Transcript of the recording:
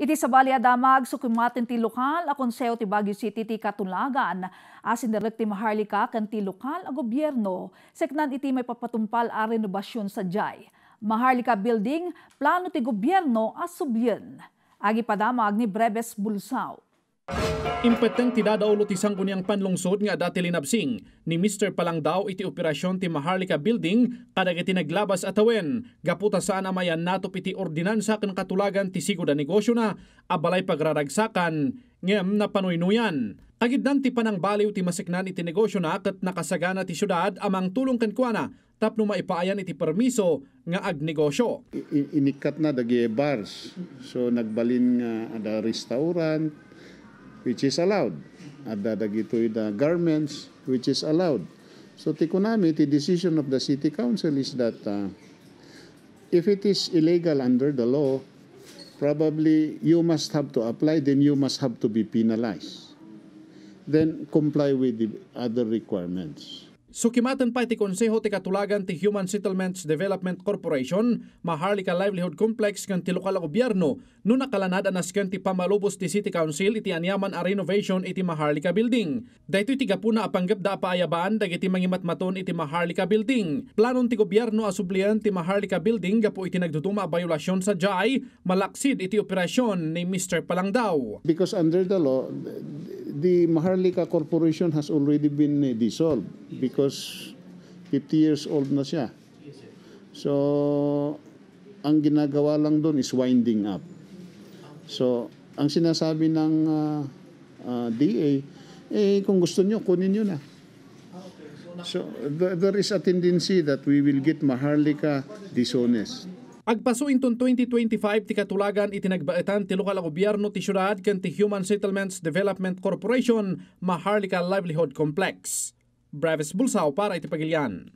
Iti sabali adamag sukimatin ti lokal a konseho ti Baguio City ti katulagan asin direkti maharlika kan ti lokal a gobyerno seknan iti may papatumpal a renovasyon sa Jai. Maharlika Building plano ti gobyerno a subyen. Agi padamag ni Breves Bulsaw. Impeteng tidada o lutisang kuniyang panlungsod nga dati linabsing ni Mr. Palangdao iti operasyon ti Maharlika Building kadag iti naglabas atawen gaputa saan amayan natop iti ordinansa kan katulagan ti sigod negosyo na abalay pagraragsakan ngem na panuynuyan. Agidnan ti panang baliw ti masiknan iti negosyo na kat nakasagana ti syudad amang tulong kankwana tapno maipaayan iti permiso nga agnegosyo. Inikat na dagi bars. So nagbalin nga ada restaurant, which is allowed. Ada dagitoy the garments, which is allowed. So ti kunami, the decision of the city council is that uh, if it is illegal under the law, probably you must have to apply, then you must have to be penalized. Then comply with the other requirements. Sukimatan pa iti konseho ti katulagan ti Human Settlements Development Corporation, maharlika livelihood complex kan ti lokal gobyerno, no nakalanada nas kan ti pamalubos ti City Council iti anyaman a renovation iti maharlika building. Daytoy ti gapuna apanggap da paayaban dagiti mangimatmaton iti maharlika building. Planon ti gobyerno asublian ti maharlika building gapo iti nagduduma bayulasyon sa JAI, malaksid iti operasyon ni Mr. Palangdaw. Because under the law, the Maharlika Corporation has already been uh, dissolved because 50 years old na siya. So, ang ginagawa lang doon is winding up. So, ang sinasabi ng uh, ah, uh, ah, DA, eh kung gusto nyo, kunin nyo na. So, th- there is a tendency that we will get Maharlika dishonest. Agpasuin ton 2025 ti katulagan itinagbaitan ti lokal gobyerno ti syudad ken ti Human Settlements Development Corporation Maharlika Livelihood Complex. Breves Bulsao para iti pagilian.